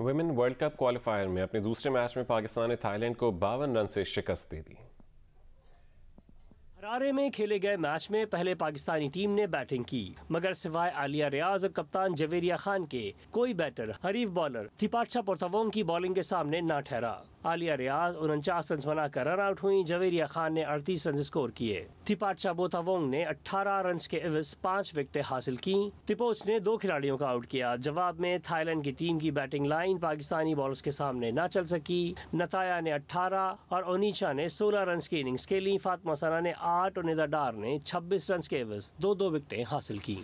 women world cup qualifier में अपने दूसरे मैच में पाकिस्तान ने थाईलैंड को बावन रन से शिकस्त दे दी हरारे में खेले गए मैच में पहले पाकिस्तानी टीम ने बैटिंग की मगर सिवाय आलिया रियाज और कप्तान जवेरिया खान के कोई बैटर हरीफ बॉलर थिपाचा पोर्तवोंग की बॉलिंग के सामने न ठहरा आलिया रियाज उनचास रन बनाकर रन आउट हुई जवेरिया खान ने अड़तीस रन स्कोर किए तिपाचा बोथावोंग ने अठारह रन के एवज पांच विकेटें हासिल की तिपोच ने दो खिलाड़ियों का आउट किया जवाब में थाईलैंड की टीम की बैटिंग लाइन पाकिस्तानी बॉलर्स के सामने न चल सकी नताया ने अठारह और ओनीचा ने सोलह रन की इनिंग्स खेली फातमा सना ने आठ और निदा डार ने छब्बीस रन के एवज दो दो विकेटें हासिल की